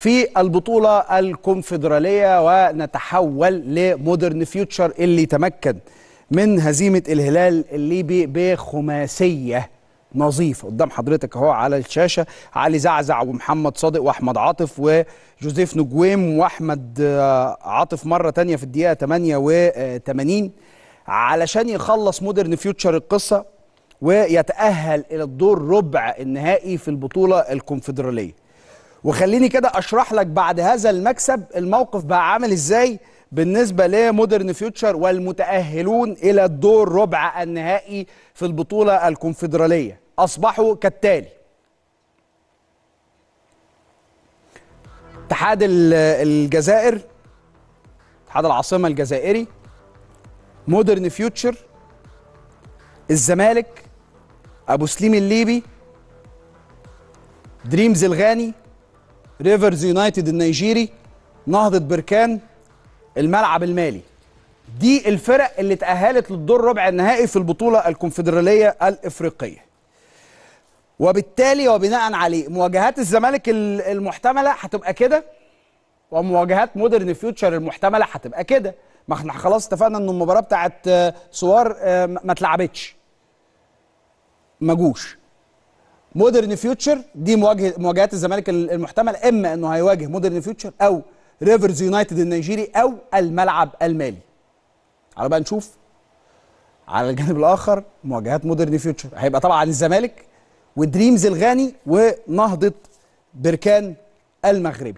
في البطولة الكونفدرالية ونتحول لمودرن فيوتشر اللي تمكن من هزيمة الهلال الليبي بخماسية نظيف قدام حضرتك اهو على الشاشة علي زعزع ومحمد صادق وأحمد عاطف وجوزيف نجويم وأحمد آه، عاطف مرة تانية في الدقيقة 88 علشان يخلص مودرن فيوتشر القصة ويتأهل إلى الدور ربع النهائي في البطولة الكونفدرالية وخليني كده اشرح لك بعد هذا المكسب الموقف بقى عامل ازاي بالنسبه لمودرن فيوتشر والمتاهلون الى الدور ربع النهائي في البطوله الكونفدراليه اصبحوا كالتالي اتحاد الجزائر اتحاد العاصمه الجزائري مودرن فيوتشر الزمالك ابو سليم الليبي دريمز الغاني ريفرز يونايتد النيجيري نهضه بركان الملعب المالي دي الفرق اللي تأهلت للدور ربع النهائي في البطولة الكونفدرالية الإفريقية وبالتالي وبناء عليه مواجهات الزمالك المحتملة هتبقى كده ومواجهات مودرن فيوتشر المحتملة هتبقى كده ما احنا خلاص اتفقنا ان المباراة بتاعت آه، سوار آه، ما اتلعبتش ما جوش مودرن فيوتشر دي مواجهه مواجهات الزمالك المحتمل اما انه هيواجه مودرن فيوتشر او ريفرز يونايتد النيجيري او الملعب المالي على بقى نشوف على الجانب الاخر مواجهات مودرن فيوتشر هيبقى طبعا الزمالك ودريمز الغاني ونهضه بركان المغربي